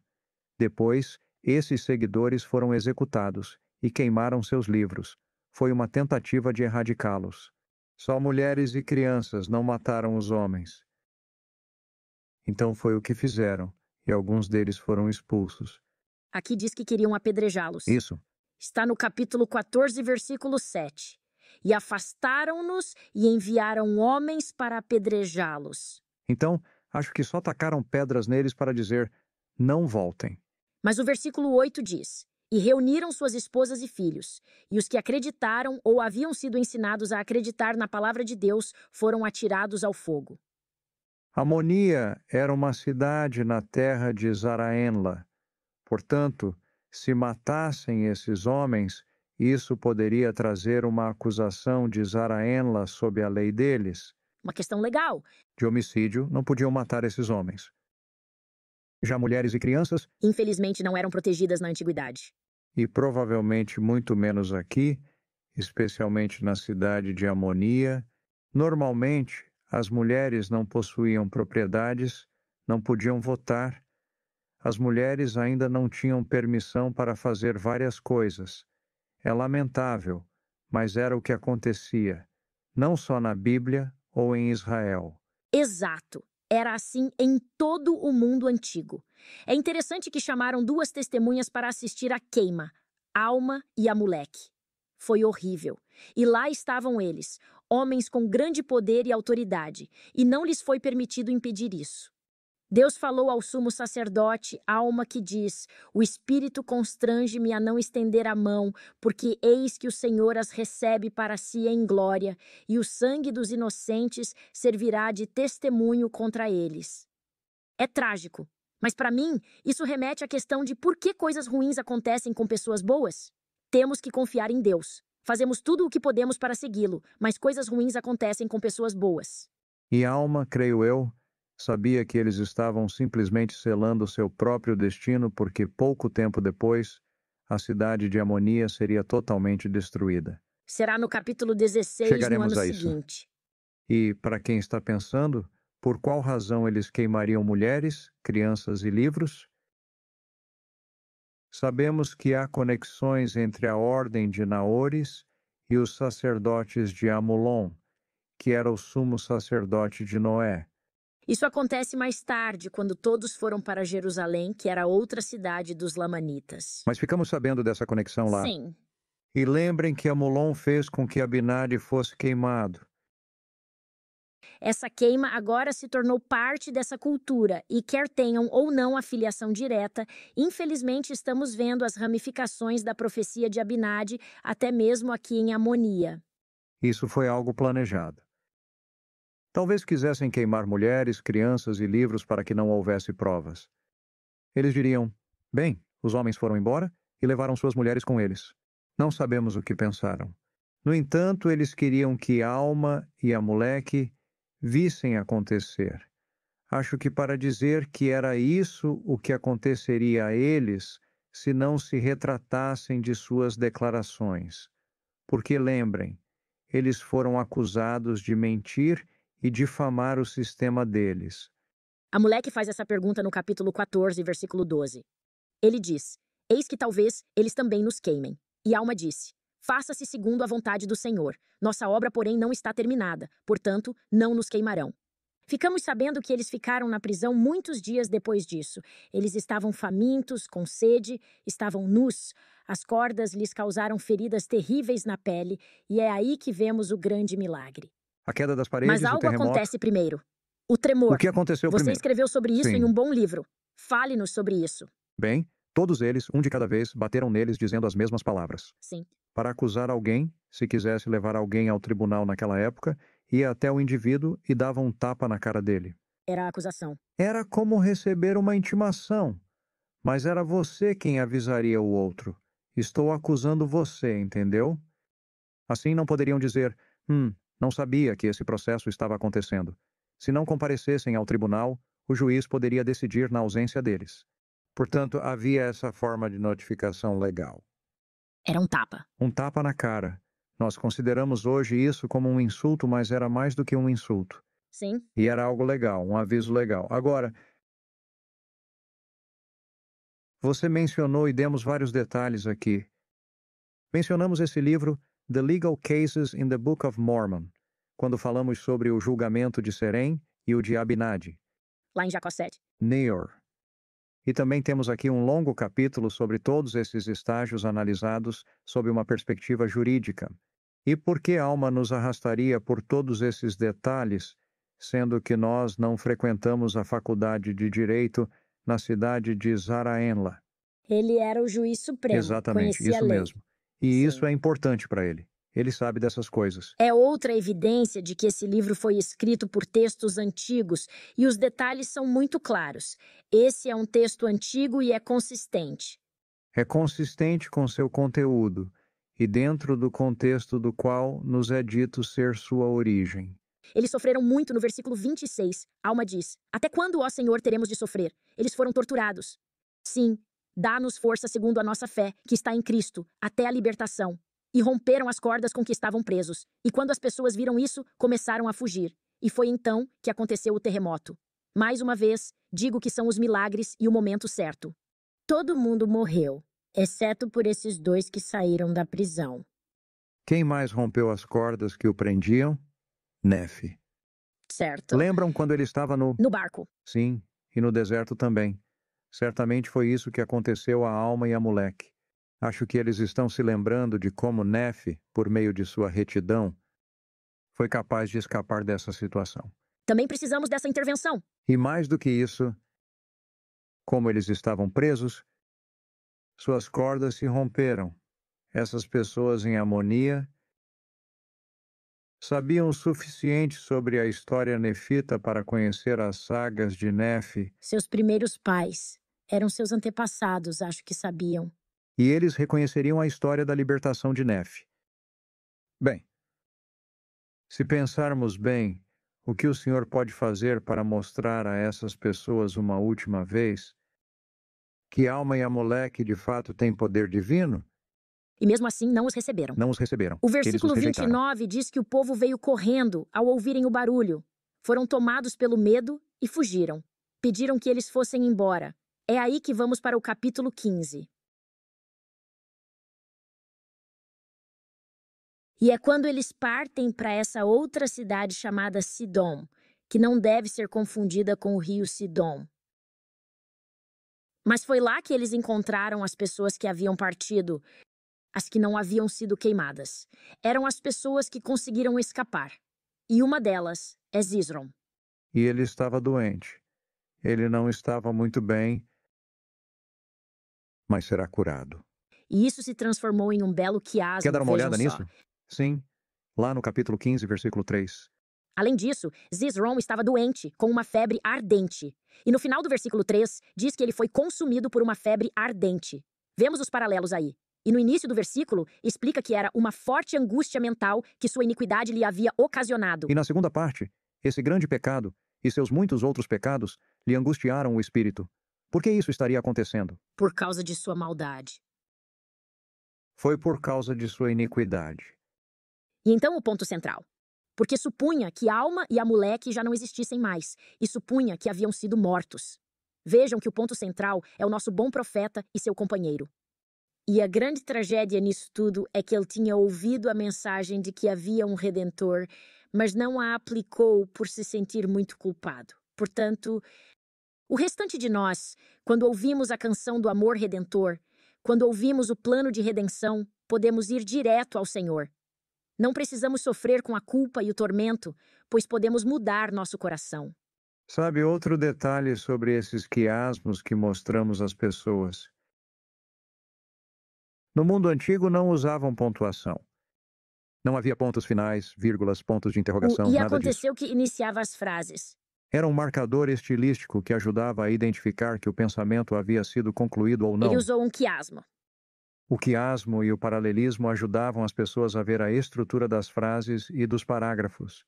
Depois, esses seguidores foram executados e queimaram seus livros, foi uma tentativa de erradicá-los. Só mulheres e crianças não mataram os homens. Então foi o que fizeram, e alguns deles foram expulsos. Aqui diz que queriam apedrejá-los. Isso. Está no capítulo 14, versículo 7. E afastaram-nos e enviaram homens para apedrejá-los. Então, acho que só tacaram pedras neles para dizer: não voltem. Mas o versículo 8 diz: e reuniram suas esposas e filhos. E os que acreditaram ou haviam sido ensinados a acreditar na palavra de Deus foram atirados ao fogo. Amonia era uma cidade na terra de Zaraenla. Portanto, se matassem esses homens, isso poderia trazer uma acusação de Zaraenla sob a lei deles. Uma questão legal. De homicídio, não podiam matar esses homens. Já mulheres e crianças infelizmente não eram protegidas na antiguidade. E provavelmente muito menos aqui, especialmente na cidade de Amonia. Normalmente, as mulheres não possuíam propriedades, não podiam votar. As mulheres ainda não tinham permissão para fazer várias coisas. É lamentável, mas era o que acontecia, não só na Bíblia ou em Israel. Exato. Era assim em todo o mundo antigo. É interessante que chamaram duas testemunhas para assistir à queima, Alma e a moleque. Foi horrível. E lá estavam eles, homens com grande poder e autoridade, e não lhes foi permitido impedir isso. Deus falou ao sumo sacerdote, alma que diz: O espírito constrange-me a não estender a mão, porque eis que o Senhor as recebe para si em glória, e o sangue dos inocentes servirá de testemunho contra eles. É trágico, mas para mim, isso remete à questão de por que coisas ruins acontecem com pessoas boas. Temos que confiar em Deus. Fazemos tudo o que podemos para segui-lo, mas coisas ruins acontecem com pessoas boas. E alma, creio eu, Sabia que eles estavam simplesmente selando seu próprio destino porque pouco tempo depois a cidade de Amonia seria totalmente destruída. Será no capítulo 16 Chegaremos no ano seguinte. E, para quem está pensando, por qual razão eles queimariam mulheres, crianças e livros? Sabemos que há conexões entre a ordem de Naores e os sacerdotes de Amulon, que era o sumo sacerdote de Noé. Isso acontece mais tarde, quando todos foram para Jerusalém, que era outra cidade dos Lamanitas. Mas ficamos sabendo dessa conexão lá. Sim. E lembrem que Amolon fez com que Abinadi fosse queimado. Essa queima agora se tornou parte dessa cultura e, quer tenham ou não a filiação direta, infelizmente estamos vendo as ramificações da profecia de Abinadi até mesmo aqui em Amonia. Isso foi algo planejado. Talvez quisessem queimar mulheres, crianças e livros para que não houvesse provas. Eles diriam: Bem, os homens foram embora e levaram suas mulheres com eles. Não sabemos o que pensaram. No entanto, eles queriam que Alma e a moleque vissem acontecer. Acho que para dizer que era isso o que aconteceria a eles se não se retratassem de suas declarações. Porque lembrem, eles foram acusados de mentir e difamar o sistema deles. A mulher que faz essa pergunta no capítulo 14, versículo 12. Ele diz: Eis que talvez eles também nos queimem. E Alma disse: Faça-se segundo a vontade do Senhor. Nossa obra, porém, não está terminada, portanto, não nos queimarão. Ficamos sabendo que eles ficaram na prisão muitos dias depois disso. Eles estavam famintos, com sede, estavam nus. As cordas lhes causaram feridas terríveis na pele, e é aí que vemos o grande milagre. A queda das paredes, Mas algo acontece primeiro. O tremor. O que aconteceu Você primeiro? escreveu sobre isso Sim. em um bom livro. Fale-nos sobre isso. Bem, todos eles, um de cada vez, bateram neles dizendo as mesmas palavras. Sim. Para acusar alguém, se quisesse levar alguém ao tribunal naquela época, ia até o indivíduo e dava um tapa na cara dele. Era a acusação. Era como receber uma intimação. Mas era você quem avisaria o outro. Estou acusando você, entendeu? Assim não poderiam dizer, hum, não sabia que esse processo estava acontecendo. Se não comparecessem ao tribunal, o juiz poderia decidir na ausência deles. Portanto, havia essa forma de notificação legal. Era um tapa. Um tapa na cara. Nós consideramos hoje isso como um insulto, mas era mais do que um insulto. Sim. E era algo legal, um aviso legal. Agora, você mencionou e demos vários detalhes aqui. Mencionamos esse livro, The Legal Cases in the Book of Mormon, quando falamos sobre o julgamento de Serem e o de Abinadi. Lá em Jacó 7. Neor. E também temos aqui um longo capítulo sobre todos esses estágios analisados sob uma perspectiva jurídica. E por que alma nos arrastaria por todos esses detalhes, sendo que nós não frequentamos a faculdade de Direito na cidade de Zaraenla? Ele era o juiz supremo. Exatamente, isso mesmo. E Sim. isso é importante para ele. Ele sabe dessas coisas. É outra evidência de que esse livro foi escrito por textos antigos e os detalhes são muito claros. Esse é um texto antigo e é consistente. É consistente com seu conteúdo e dentro do contexto do qual nos é dito ser sua origem. Eles sofreram muito no versículo 26. Alma diz: Até quando, ó Senhor, teremos de sofrer? Eles foram torturados. Sim, dá-nos força segundo a nossa fé, que está em Cristo, até a libertação, e romperam as cordas com que estavam presos. E quando as pessoas viram isso, começaram a fugir. E foi então que aconteceu o terremoto. Mais uma vez, digo que são os milagres e o momento certo. Todo mundo morreu, exceto por esses dois que saíram da prisão. Quem mais rompeu as cordas que o prendiam? Nefe. Certo. Lembram quando ele estava no. No barco. Sim, e no deserto também. Certamente foi isso que aconteceu à Alma e a Moleque. Acho que eles estão se lembrando de como Nef, por meio de sua retidão, foi capaz de escapar dessa situação. Também precisamos dessa intervenção. E mais do que isso, como eles estavam presos, suas cordas se romperam. Essas pessoas em amonia sabiam o suficiente sobre a história nefita para conhecer as sagas de Nef. Seus primeiros pais eram seus antepassados, acho que sabiam e eles reconheceriam a história da libertação de Nef Bem, se pensarmos bem, o que o Senhor pode fazer para mostrar a essas pessoas uma última vez que Alma e Amaleque de fato têm poder divino? E mesmo assim não os receberam. Não os receberam. O versículo 29 diz que o povo veio correndo ao ouvirem o barulho. Foram tomados pelo medo e fugiram. Pediram que eles fossem embora. É aí que vamos para o capítulo 15. E é quando eles partem para essa outra cidade chamada Sidom, que não deve ser confundida com o rio Sidom. Mas foi lá que eles encontraram as pessoas que haviam partido, as que não haviam sido queimadas. Eram as pessoas que conseguiram escapar. E uma delas é Zizron. E ele estava doente. Ele não estava muito bem, mas será curado. E isso se transformou em um belo quiasmo. Quer dar uma olhada só. nisso? Sim, lá no capítulo 15, versículo 3. Além disso, Zizron estava doente, com uma febre ardente. E no final do versículo 3, diz que ele foi consumido por uma febre ardente. Vemos os paralelos aí. E no início do versículo, explica que era uma forte angústia mental que sua iniquidade lhe havia ocasionado. E na segunda parte, esse grande pecado e seus muitos outros pecados lhe angustiaram o espírito. Por que isso estaria acontecendo? Por causa de sua maldade. Foi por causa de sua iniquidade. E então o ponto central. Porque supunha que Alma e a moleque já não existissem mais, e supunha que haviam sido mortos. Vejam que o ponto central é o nosso bom profeta e seu companheiro. E a grande tragédia nisso tudo é que ele tinha ouvido a mensagem de que havia um redentor, mas não a aplicou por se sentir muito culpado. Portanto, o restante de nós, quando ouvimos a canção do amor redentor, quando ouvimos o plano de redenção, podemos ir direto ao Senhor, não precisamos sofrer com a culpa e o tormento, pois podemos mudar nosso coração. Sabe outro detalhe sobre esses quiasmos que mostramos às pessoas? No mundo antigo não usavam pontuação. Não havia pontos finais, vírgulas, pontos de interrogação, o, e aconteceu que iniciava as frases. Era um marcador estilístico que ajudava a identificar que o pensamento havia sido concluído ou não. Ele usou um quiasmo. O quiasmo e o paralelismo ajudavam as pessoas a ver a estrutura das frases e dos parágrafos.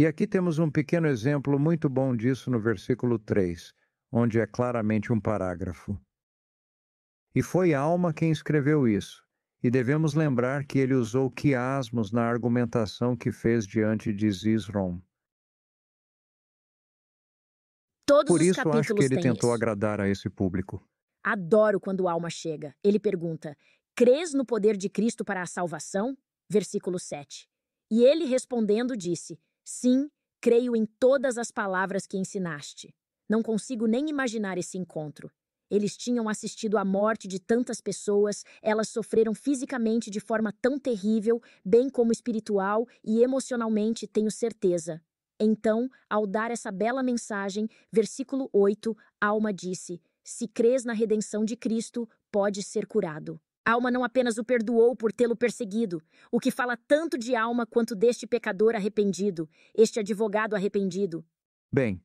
E aqui temos um pequeno exemplo muito bom disso no versículo 3, onde é claramente um parágrafo. E foi Alma quem escreveu isso, e devemos lembrar que ele usou quiasmos na argumentação que fez diante de Zizrom. Todos Por isso acho que ele tentou isso. agradar a esse público. Adoro quando Alma chega. Ele pergunta: Crês no poder de Cristo para a salvação? Versículo 7. E ele respondendo disse: Sim, creio em todas as palavras que ensinaste. Não consigo nem imaginar esse encontro. Eles tinham assistido à morte de tantas pessoas, elas sofreram fisicamente de forma tão terrível, bem como espiritual e emocionalmente, tenho certeza. Então, ao dar essa bela mensagem, versículo 8, Alma disse: Se crês na redenção de Cristo, pode ser curado. Alma não apenas o perdoou por tê-lo perseguido, o que fala tanto de Alma quanto deste pecador arrependido, este advogado arrependido. Bem,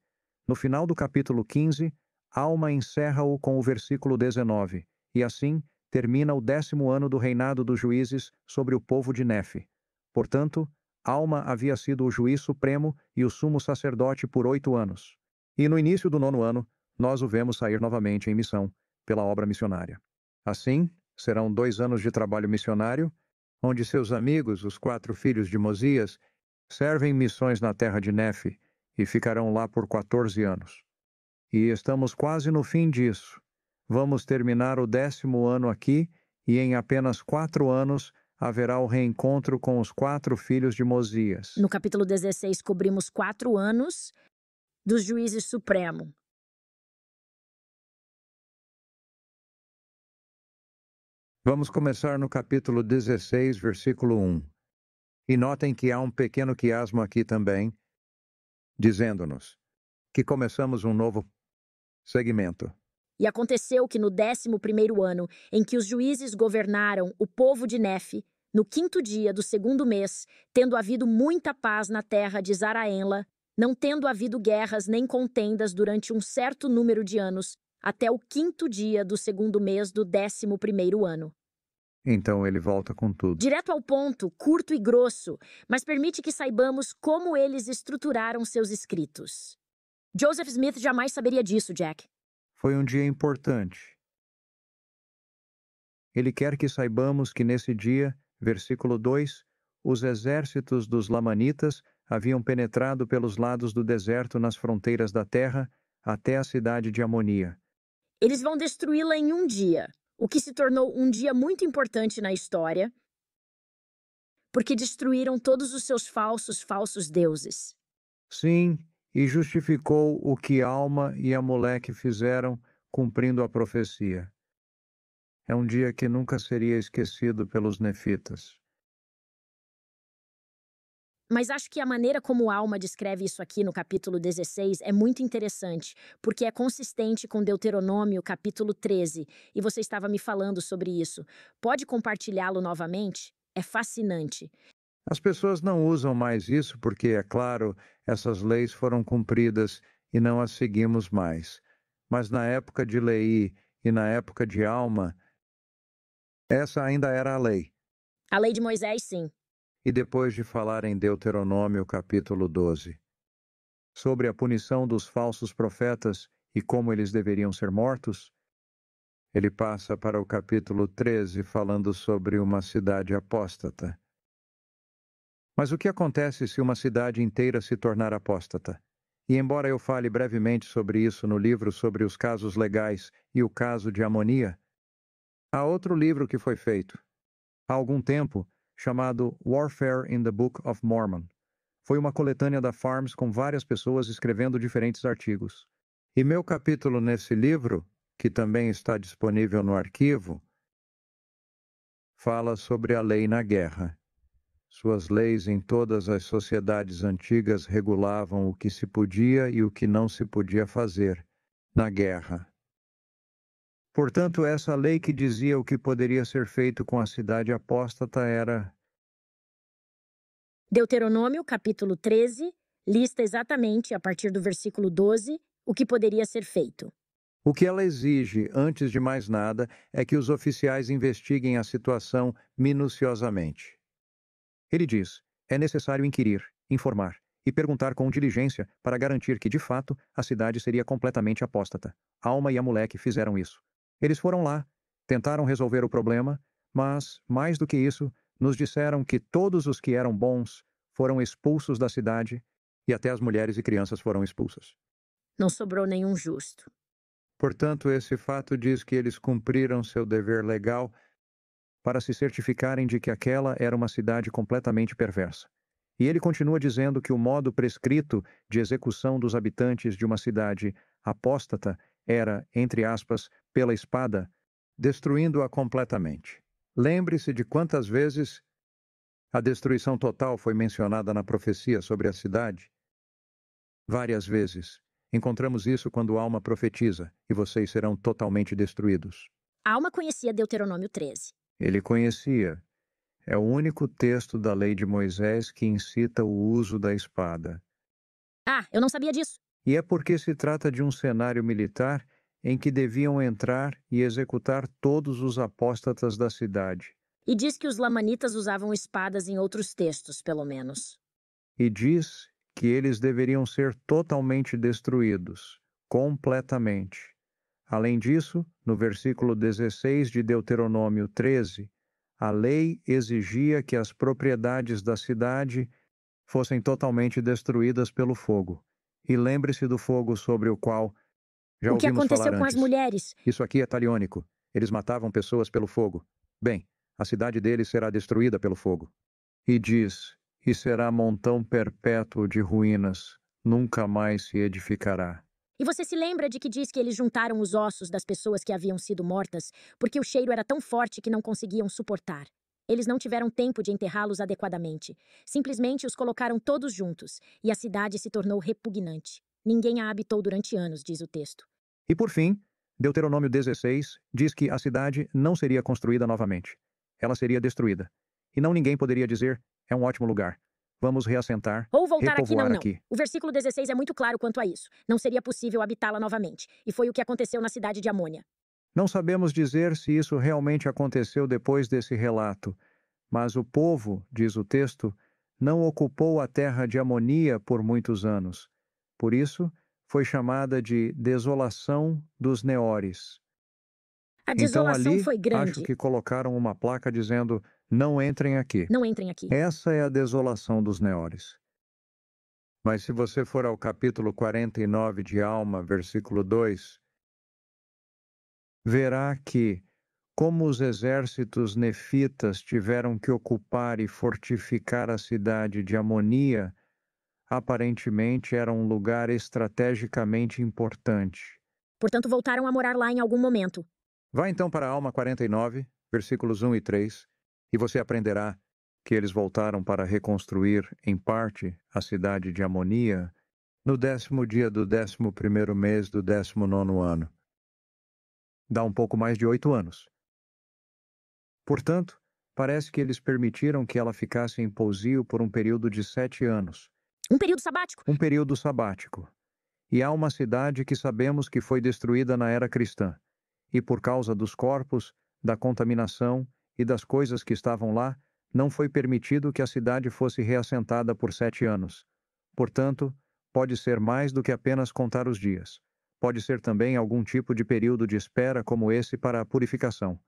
no final do capítulo 15, Alma encerra-o com o versículo 19, e assim termina o décimo ano do reinado dos juízes sobre o povo de Nefe. Portanto, Alma havia sido o juiz supremo e o sumo sacerdote por oito anos. E no início do nono ano, nós o vemos sair novamente em missão, pela obra missionária. Assim, Serão dois anos de trabalho missionário, onde seus amigos, os quatro filhos de Mosias, servem missões na terra de Nefe e ficarão lá por 14 anos. E estamos quase no fim disso. Vamos terminar o décimo ano aqui e em apenas quatro anos haverá o reencontro com os quatro filhos de Mosias. No capítulo 16, cobrimos quatro anos dos juízes supremo. Vamos começar no capítulo 16, versículo 1. E notem que há um pequeno quiasmo aqui também, dizendo-nos que começamos um novo segmento. E aconteceu que no décimo primeiro ano, em que os juízes governaram o povo de Nefe, no quinto dia do segundo mês, tendo havido muita paz na terra de Zaraenla, não tendo havido guerras nem contendas durante um certo número de anos, até o quinto dia do segundo mês do décimo primeiro ano. Então ele volta com tudo. Direto ao ponto, curto e grosso, mas permite que saibamos como eles estruturaram seus escritos. Joseph Smith jamais saberia disso, Jack. Foi um dia importante. Ele quer que saibamos que nesse dia, versículo 2, os exércitos dos Lamanitas haviam penetrado pelos lados do deserto nas fronteiras da terra até a cidade de Amonia. Eles vão destruí-la em um dia o que se tornou um dia muito importante na história, porque destruíram todos os seus falsos, falsos deuses. Sim, e justificou o que Alma e moleque fizeram cumprindo a profecia. É um dia que nunca seria esquecido pelos nefitas. Mas acho que a maneira como Alma descreve isso aqui no capítulo 16 é muito interessante, porque é consistente com Deuteronômio, capítulo 13, e você estava me falando sobre isso. Pode compartilhá-lo novamente? É fascinante. As pessoas não usam mais isso porque, é claro, essas leis foram cumpridas e não as seguimos mais. Mas na época de Lei e na época de Alma, essa ainda era a lei. A lei de Moisés, sim e depois de falar em Deuteronômio capítulo 12, sobre a punição dos falsos profetas e como eles deveriam ser mortos, ele passa para o capítulo 13 falando sobre uma cidade apóstata. Mas o que acontece se uma cidade inteira se tornar apóstata? E embora eu fale brevemente sobre isso no livro sobre os casos legais e o caso de Amonia, há outro livro que foi feito. Há algum tempo, chamado Warfare in the Book of Mormon. Foi uma coletânea da Farms com várias pessoas escrevendo diferentes artigos. E meu capítulo nesse livro, que também está disponível no arquivo, fala sobre a lei na guerra. Suas leis em todas as sociedades antigas regulavam o que se podia e o que não se podia fazer na guerra. Portanto, essa lei que dizia o que poderia ser feito com a cidade apóstata era. Deuteronômio, capítulo 13, lista exatamente, a partir do versículo 12, o que poderia ser feito. O que ela exige, antes de mais nada, é que os oficiais investiguem a situação minuciosamente. Ele diz: é necessário inquirir, informar e perguntar com diligência para garantir que, de fato, a cidade seria completamente apóstata. Alma e a moleque fizeram isso. Eles foram lá, tentaram resolver o problema, mas, mais do que isso, nos disseram que todos os que eram bons foram expulsos da cidade e até as mulheres e crianças foram expulsas. Não sobrou nenhum justo. Portanto, esse fato diz que eles cumpriram seu dever legal para se certificarem de que aquela era uma cidade completamente perversa. E ele continua dizendo que o modo prescrito de execução dos habitantes de uma cidade apóstata era, entre aspas, pela espada, destruindo-a completamente. Lembre-se de quantas vezes a destruição total foi mencionada na profecia sobre a cidade. Várias vezes. Encontramos isso quando a alma profetiza, e vocês serão totalmente destruídos. A alma conhecia Deuteronômio 13. Ele conhecia. É o único texto da lei de Moisés que incita o uso da espada. Ah, eu não sabia disso. E é porque se trata de um cenário militar em que deviam entrar e executar todos os apóstatas da cidade. E diz que os lamanitas usavam espadas em outros textos, pelo menos. E diz que eles deveriam ser totalmente destruídos, completamente. Além disso, no versículo 16 de Deuteronômio 13, a lei exigia que as propriedades da cidade fossem totalmente destruídas pelo fogo. E lembre-se do fogo sobre o qual já o que aconteceu com as mulheres? Isso aqui é taliônico. Eles matavam pessoas pelo fogo. Bem, a cidade deles será destruída pelo fogo. E diz: E será montão perpétuo de ruínas, nunca mais se edificará. E você se lembra de que diz que eles juntaram os ossos das pessoas que haviam sido mortas, porque o cheiro era tão forte que não conseguiam suportar. Eles não tiveram tempo de enterrá-los adequadamente. Simplesmente os colocaram todos juntos, e a cidade se tornou repugnante. Ninguém a habitou durante anos, diz o texto. E por fim, Deuteronômio 16 diz que a cidade não seria construída novamente. Ela seria destruída. E não ninguém poderia dizer, é um ótimo lugar. Vamos reassentar, Ou voltar aqui, não, não. Aqui. O versículo 16 é muito claro quanto a isso. Não seria possível habitá-la novamente. E foi o que aconteceu na cidade de Amônia. Não sabemos dizer se isso realmente aconteceu depois desse relato. Mas o povo, diz o texto, não ocupou a terra de Amonia por muitos anos. Por isso, foi chamada de Desolação dos Neores. A então, desolação então, ali, foi grande. Acho que colocaram uma placa dizendo: não entrem aqui. Não entrem aqui. Essa é a desolação dos Neores. Mas se você for ao capítulo 49 de Alma, versículo 2, verá que, como os exércitos nefitas tiveram que ocupar e fortificar a cidade de Amonia, Aparentemente era um lugar estrategicamente importante. Portanto, voltaram a morar lá em algum momento. Vá então para a Alma 49, versículos 1 e 3, e você aprenderá que eles voltaram para reconstruir, em parte, a cidade de Amonia no décimo dia do décimo primeiro mês do décimo nono ano. Dá um pouco mais de oito anos. Portanto, parece que eles permitiram que ela ficasse em pousio por um período de sete anos, um período sabático. Um período sabático. E há uma cidade que sabemos que foi destruída na era cristã, e por causa dos corpos, da contaminação e das coisas que estavam lá, não foi permitido que a cidade fosse reassentada por sete anos. Portanto, pode ser mais do que apenas contar os dias. Pode ser também algum tipo de período de espera como esse para a purificação.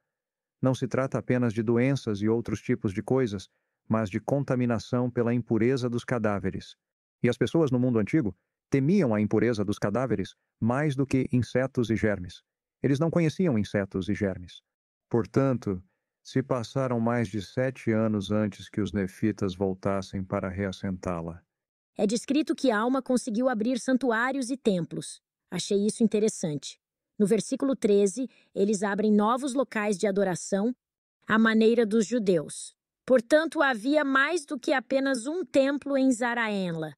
Não se trata apenas de doenças e outros tipos de coisas, mas de contaminação pela impureza dos cadáveres. E as pessoas no mundo antigo temiam a impureza dos cadáveres mais do que insetos e germes. Eles não conheciam insetos e germes. Portanto, se passaram mais de sete anos antes que os nefitas voltassem para reassentá-la. É descrito que Alma conseguiu abrir santuários e templos. Achei isso interessante. No versículo 13, eles abrem novos locais de adoração à maneira dos judeus. Portanto, havia mais do que apenas um templo em Zaraenla.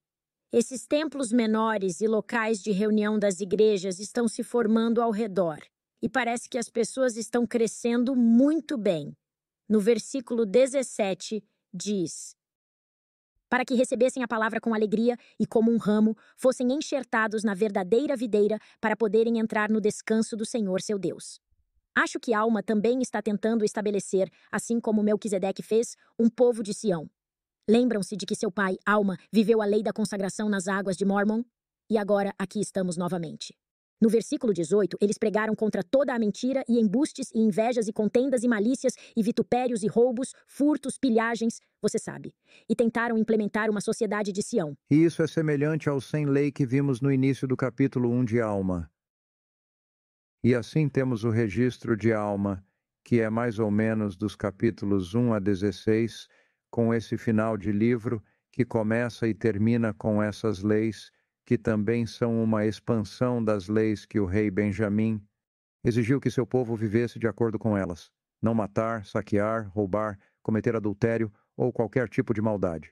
Esses templos menores e locais de reunião das igrejas estão se formando ao redor, e parece que as pessoas estão crescendo muito bem. No versículo 17, diz: Para que recebessem a palavra com alegria e como um ramo, fossem enxertados na verdadeira videira para poderem entrar no descanso do Senhor seu Deus. Acho que Alma também está tentando estabelecer, assim como Melquisedeque fez, um povo de Sião Lembram-se de que seu pai, Alma, viveu a lei da consagração nas águas de Mormon? E agora aqui estamos novamente. No versículo 18, eles pregaram contra toda a mentira e embustes e invejas e contendas e malícias e vitupérios e roubos, furtos, pilhagens, você sabe. E tentaram implementar uma sociedade de Sião. Isso é semelhante ao sem lei que vimos no início do capítulo 1 de Alma. E assim temos o registro de Alma, que é mais ou menos dos capítulos 1 a 16, com esse final de livro que começa e termina com essas leis, que também são uma expansão das leis que o rei Benjamim exigiu que seu povo vivesse de acordo com elas: não matar, saquear, roubar, cometer adultério ou qualquer tipo de maldade.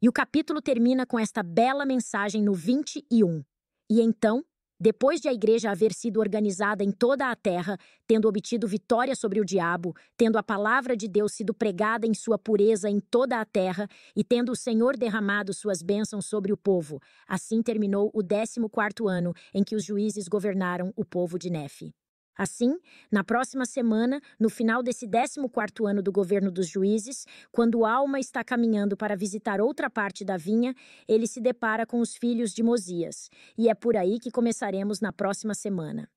E o capítulo termina com esta bela mensagem no 21. E então depois de a igreja haver sido organizada em toda a terra, tendo obtido vitória sobre o diabo, tendo a palavra de Deus sido pregada em sua pureza em toda a terra e tendo o Senhor derramado suas bênçãos sobre o povo, assim terminou o 14 quarto ano em que os juízes governaram o povo de Nefe. Assim, na próxima semana, no final desse 14º ano do governo dos juízes, quando Alma está caminhando para visitar outra parte da vinha, ele se depara com os filhos de Mosias, e é por aí que começaremos na próxima semana.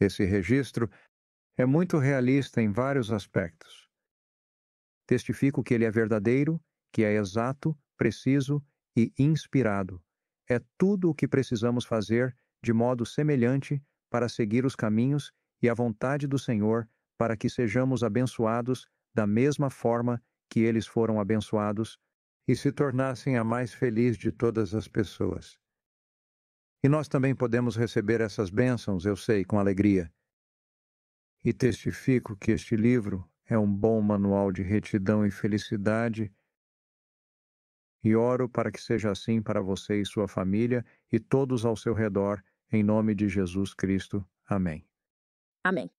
Esse registro é muito realista em vários aspectos. Testifico que ele é verdadeiro, que é exato, preciso e inspirado. É tudo o que precisamos fazer de modo semelhante para seguir os caminhos e a vontade do Senhor, para que sejamos abençoados da mesma forma que eles foram abençoados e se tornassem a mais feliz de todas as pessoas. E nós também podemos receber essas bênçãos, eu sei, com alegria. E testifico que este livro é um bom manual de retidão e felicidade. E oro para que seja assim para você e sua família e todos ao seu redor, em nome de Jesus Cristo. Amém. Amém.